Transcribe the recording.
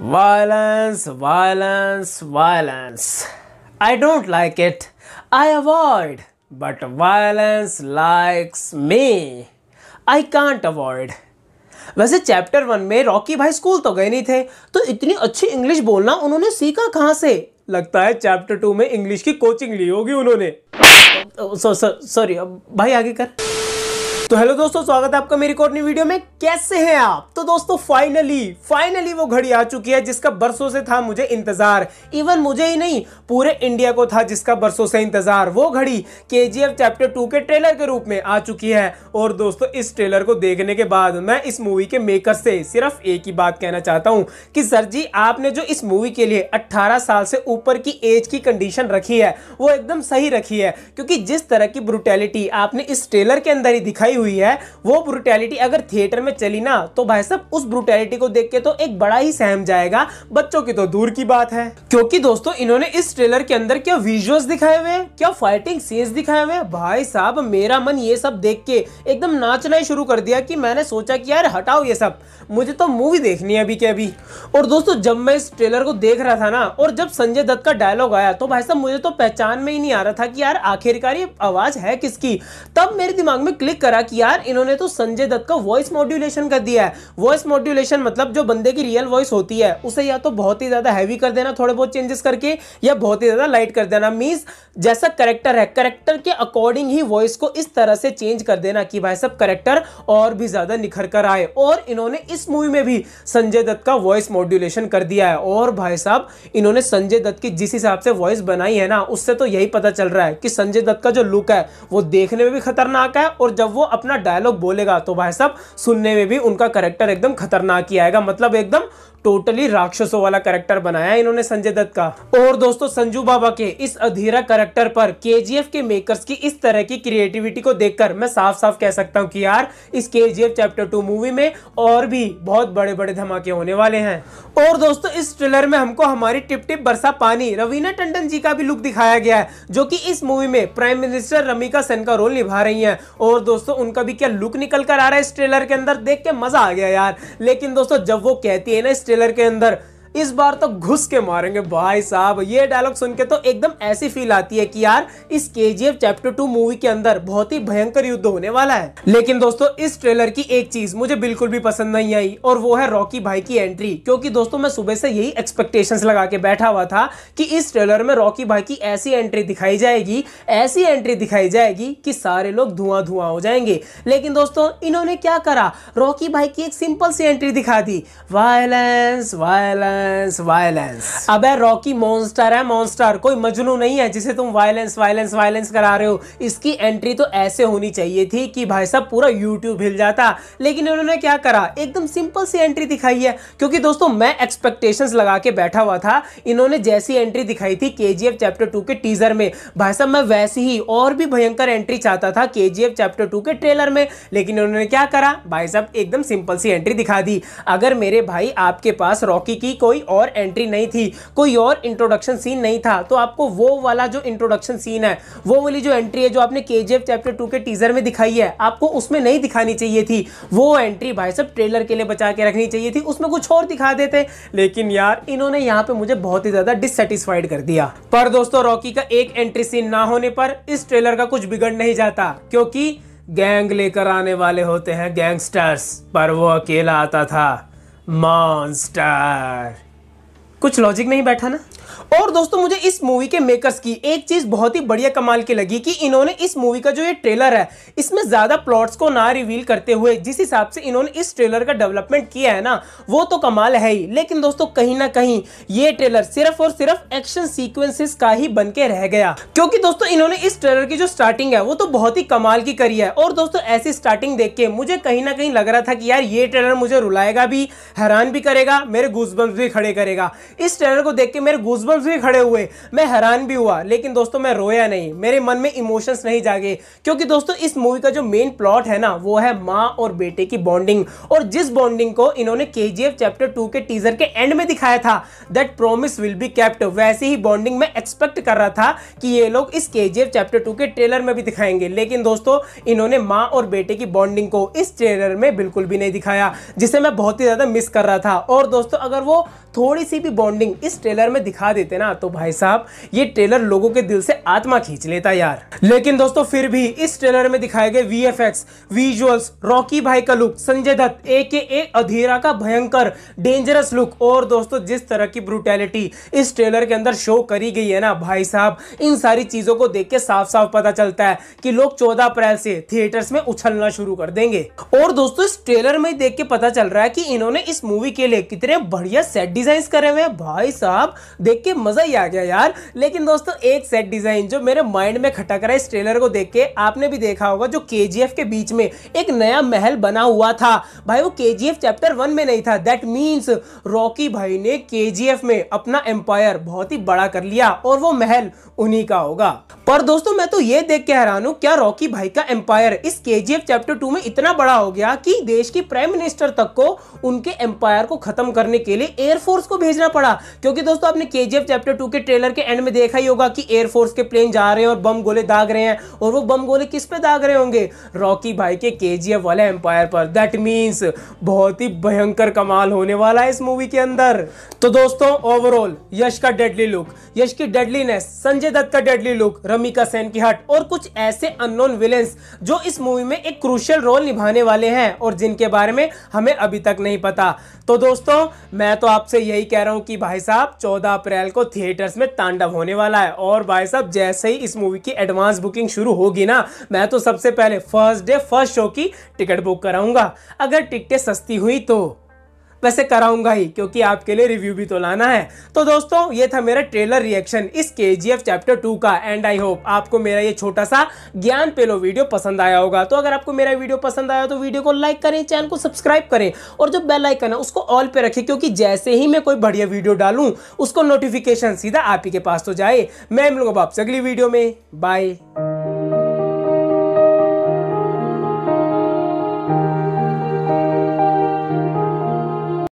violence violence violence I don't like it I avoid but violence likes me I can't avoid वैसे chapter one में Rocky भाई school तो गए नहीं थे तो इतनी अच्छी इंग्लिश बोलना उन्होंने सीखा कहाँ से लगता है चैप्टर टू में इंग्लिश की कोचिंग ली होगी उन्होंने सॉरी भाई आगे कर तो हेलो दोस्तों स्वागत है आपका मेरी कोर्टनी वीडियो में कैसे हैं आप तो दोस्तों फाइनली फाइनली वो घड़ी आ चुकी है जिसका बरसों से था मुझे इंतजार इवन मुझे ही नहीं पूरे इंडिया को था जिसका बरसों से इंतजार वो घड़ी के चैप्टर टू के ट्रेलर के रूप में आ चुकी है और दोस्तों इस ट्रेलर को देखने के बाद मैं इस मूवी के मेकर से सिर्फ एक ही बात कहना चाहता हूँ कि सर जी आपने जो इस मूवी के लिए अट्ठारह साल से ऊपर की एज की कंडीशन रखी है वो एकदम सही रखी है क्योंकि जिस तरह की ब्रुटेलिटी आपने इस ट्रेलर के अंदर ही दिखाई हुई है वो ब्रुटैलिटी अगर थिएटर में चली ना तो भाई साहब उस ब्रुटैलिटी को देख के तो एक बड़ा ही सहम जाएगा बच्चों की तो दूर की बात है क्योंकि दोस्तों इन्होंने इस ट्रेलर के अंदर क्या विजुअल्स दिखाए हुए क्या फाइटिंग सीन्स दिखाए हुए भाई साहब मेरा मन ये सब देख के एकदम नाचना ही शुरू कर दिया कि मैंने सोचा कि यार हटाओ ये सब मुझे तो मूवी देखनी है अभी के अभी और दोस्तों जब मैं इस ट्रेलर को देख रहा था ना और जब संजय दत्त का डायलॉग आया तो भाई साहब मुझे तो पहचान में ही नहीं आ रहा था कि यार आखिरकार ये आवाज है किसकी तब मेरे दिमाग में क्लिक करा कि यार इन्होंने तो संजय दत्त का वॉइस मॉड्यूलेशन कर दिया है वॉइस मॉड्यूलेशन मतलब जो बंदे की रियल वॉइस होती है उसे या तो बहुत ही ज्यादा हैवी कर देना थोड़े बहुत चेंजेस करके या बहुत ही ज्यादा लाइट कर देना मीन्स जैसा करेक्टर है करेक्टर के अकॉर्डिंग ही वॉइस को इस तरह से चेंज कर देना कि भाई सब करेक्टर और भी ज्यादा निखर कर आए और इन्होंने इस मूवी में भी संजय दत्त का वॉइस मॉड्यूलेशन कर दिया है और भाई साहब इन्होंने संजय दत्त की जिस हिसाब से वॉइस बनाई है ना उससे तो यही पता चल रहा है कि संजय दत्त का जो लुक है वो देखने में भी खतरनाक है और जब वो अपना डायलॉग बोलेगा तो भाई साहब सुनने में भी उनका करेक्टर एकदम खतरनाक ही आएगा मतलब एकदम टोटली राक्षसों वाला करेक्टर बनाया इन्होंने संजय दत्त का और दोस्तों संजू बाबा के इस अधीरा करेक्टर पर केजीएफ के मेकर्स की इस तरह की क्रिएटिविटी को देखकर मैं साफ साफ कह सकता हूँ कि यार इस केजीएफ चैप्टर टू मूवी में और भी बहुत बड़े बड़े धमाके होने वाले हैं और दोस्तों इस ट्रेलर में हमको हमारी टिप टिप बरसा पानी रवीना टंडन जी का भी लुक दिखाया गया है जो कि इस मूवी में प्राइम मिनिस्टर रमिका सेन का रोल निभा रही हैं और दोस्तों उनका भी क्या लुक निकल कर आ रहा है इस ट्रेलर के अंदर देख के मजा आ गया यार लेकिन दोस्तों जब वो कहती है ना इस टेलर के अंदर इस बार तो घुस के मारेंगे भाई साहब ये डायलॉग सुन के तो एकदम ऐसी फील आती है कि यार इस के चैप्टर टू मूवी के अंदर बहुत ही भयंकर युद्ध होने वाला है लेकिन दोस्तों इस ट्रेलर की एक चीज मुझे बिल्कुल भी पसंद नहीं आई और वो है रॉकी भाई की एंट्री क्योंकि दोस्तों मैं सुबह से यही एक्सपेक्टेशन लगा के बैठा हुआ था कि इस ट्रेलर में रॉकी भाई की ऐसी एंट्री दिखाई जाएगी ऐसी एंट्री दिखाई जाएगी कि सारे लोग धुआं धुआं हो जाएंगे लेकिन दोस्तों इन्होंने क्या करा रॉकी भाई की एक सिंपल सी एंट्री दिखा दी वायलेंस वायलेंस वायलेंस वायलेंस अबे रॉकी मॉन्स्टर है मॉन्स्टर कोई मजनू नहीं है जिसे तुम वायलेंस वायलेंस वायलेंस करा रहे हो इसकी एंट्री तो ऐसे होनी चाहिए थी कि भाई साहब पूरा यूट्यूब हिल जाता लेकिन उन्होंने क्या करा एकदम सिंपल सी एंट्री दिखाई है क्योंकि दोस्तों मैं एक्सपेक्टेशंस लगा के बैठा हुआ था इन्होंने जैसी एंट्री दिखाई थी के चैप्टर टू के टीजर में भाई साहब मैं वैसी ही और भी भयंकर एंट्री चाहता था के चैप्टर टू के ट्रेलर में लेकिन उन्होंने क्या करा भाई साहब एकदम सिंपल सी एंट्री दिखा दी अगर मेरे भाई आपके पास रॉकी की को कोई और एंट्री नहीं थी कोई और इंट्रोडक्शन सीन नहीं था तो आपको वो वाला जो इंट्रोडक्शन सीन है वो वाली जो एंट्री है जो आपने के चैप्टर टू के टीजर में दिखाई है आपको उसमें नहीं दिखानी चाहिए थी वो एंट्री भाई सब ट्रेलर के लिए बचा के रखनी चाहिए थी उसमें कुछ और दिखा देते लेकिन यार इन्होंने यहाँ पे मुझे बहुत ही ज्यादा डिससेटिस्फाइड कर दिया पर दोस्तों रॉकी का एक एंट्री सीन ना होने पर इस ट्रेलर का कुछ बिगड़ नहीं जाता क्योंकि गैंग लेकर आने वाले होते हैं गैंगस्टर्स पर वो अकेला आता था मॉन्स्टर कुछ लॉजिक नहीं बैठा ना और दोस्तों मुझे इस मूवी के मेकर्स की एक चीज बहुत ही बढ़िया कमाल की लगी कि इन्होंने इस मूवी का जो ये ट्रेलर है इसमें ज्यादा प्लॉट्स को ना रिवील करते हुए जिस हिसाब से इन्होंने इस ट्रेलर का डेवलपमेंट किया है ना वो तो कमाल है ही लेकिन दोस्तों कहीं ना कहीं ये ट्रेलर सिर्फ और सिर्फ एक्शन सीक्वेंसिस का ही बन के रह गया क्योंकि दोस्तों इन्होंने इस ट्रेलर की जो स्टार्टिंग है वो तो बहुत ही कमाल की करी है और दोस्तों ऐसी स्टार्टिंग देख के मुझे कहीं ना कहीं लग रहा था कि यार ये ट्रेलर मुझे रुलाएगा भी हैरान भी करेगा मेरे गुजबंस भी खड़े करेगा इस ट्रेलर को देख के मेरे गुजबंस ऑफिसर्स भी खड़े हुए मैं हैरान भी हुआ लेकिन दोस्तों मैं रोया नहीं मेरे मन में इमोशंस नहीं जागे क्योंकि दोस्तों इस मूवी का जो मेन प्लॉट है ना वो है माँ और बेटे की बॉन्डिंग और जिस बॉन्डिंग को इन्होंने के चैप्टर टू के टीजर के एंड में दिखाया था that promise will be kept वैसे ही बॉन्डिंग में एक्सपेक्ट कर रहा था कि ये लोग इस के चैप्टर टू के ट्रेलर में भी दिखाएंगे लेकिन दोस्तों इन्होंने माँ और बेटे की बॉन्डिंग को इस ट्रेलर में बिल्कुल भी नहीं दिखाया जिसे मैं बहुत ही ज्यादा मिस कर रहा था और दोस्तों अगर वो थोड़ी सी भी बॉन्डिंग इस ट्रेलर में दिखा देते लेते ना तो भाई साहब ये ट्रेलर लोगों के दिल से आत्मा खींच लेता यार लेकिन दोस्तों फिर भी इस ट्रेलर में दिखाए गए वी एफ विजुअल्स रॉकी भाई का लुक संजय दत्त ए के ए अधेरा का भयंकर डेंजरस लुक और दोस्तों जिस तरह की ब्रुटेलिटी इस ट्रेलर के अंदर शो करी गई है ना भाई साहब इन सारी चीजों को देख के साफ साफ पता चलता है कि लोग चौदह अप्रैल से थिएटर्स में उछलना शुरू कर देंगे और दोस्तों इस ट्रेलर में देख के पता चल रहा है कि इन्होंने इस मूवी के लिए कितने बढ़िया सेट डिजाइन करे हुए हैं भाई साहब देख के मजा ही आ गया यार लेकिन दोस्तों एक सेट डिजाइन जो मेरे माइंड में खटक रहा है इस ट्रेलर को देख के आपने भी देखा होगा जो के के बीच में एक नया महल बना हुआ था भाई वो के चैप्टर वन में नहीं था दैट मीन्स रॉकी भाई ने के में अपना एम्पायर बहुत ही बड़ा कर लिया और वो महल उन्हीं का होगा पर दोस्तों मैं तो ये देख के हैरान हूँ क्या रॉकी भाई का एम्पायर इस के चैप्टर टू में इतना बड़ा हो गया कि देश की प्राइम मिनिस्टर तक को उनके एम्पायर को खत्म करने के लिए एयरफोर्स को भेजना पड़ा क्योंकि दोस्तों आपने के चैप्टर टू के ट्रेलर के एंड में देखा ही होगा कि एयरफोर्स के प्लेन जा रहे हैं और बम गोले दाग रहे हैं और वो बम गोले किस पे दाग रहे होंगे रॉकी भाई के के वाले एम्पायर पर दैट मीन्स बहुत ही भयंकर कमाल होने वाला है इस मूवी के अंदर तो दोस्तों ओवरऑल यश का डेडली लुक यश की डेडलीनेस संजय दत्त का डेडली लुक रमिका सेन की हट और कुछ ऐसे अननोन विलेंस जो इस मूवी में एक क्रूशल रोल निभाने वाले हैं और जिनके बारे में हमें अभी तक नहीं पता तो दोस्तों मैं तो आपसे यही कह रहा हूं कि भाई साहब 14 अप्रैल को को थिएटर्स में तांडव होने वाला है और भाई साहब जैसे ही इस मूवी की एडवांस बुकिंग शुरू होगी ना मैं तो सबसे पहले फर्स्ट डे फर्स्ट शो की टिकट बुक कराऊंगा अगर टिकटें सस्ती हुई तो वैसे कराऊंगा ही क्योंकि आपके लिए रिव्यू भी तो लाना है तो दोस्तों ये था मेरा ट्रेलर रिएक्शन इस के चैप्टर टू का एंड आई होप आपको मेरा ये छोटा सा ज्ञान पेलो वीडियो पसंद आया होगा तो अगर आपको मेरा वीडियो पसंद आया तो वीडियो को लाइक करें चैनल को सब्सक्राइब करें और जो बेल आइकन है उसको ऑल पे रखें क्योंकि जैसे ही मैं कोई बढ़िया वीडियो डालूं उसको नोटिफिकेशन सीधा आप ही के पास तो जाए मैं मिलूंगा आपसे अगली वीडियो में बाय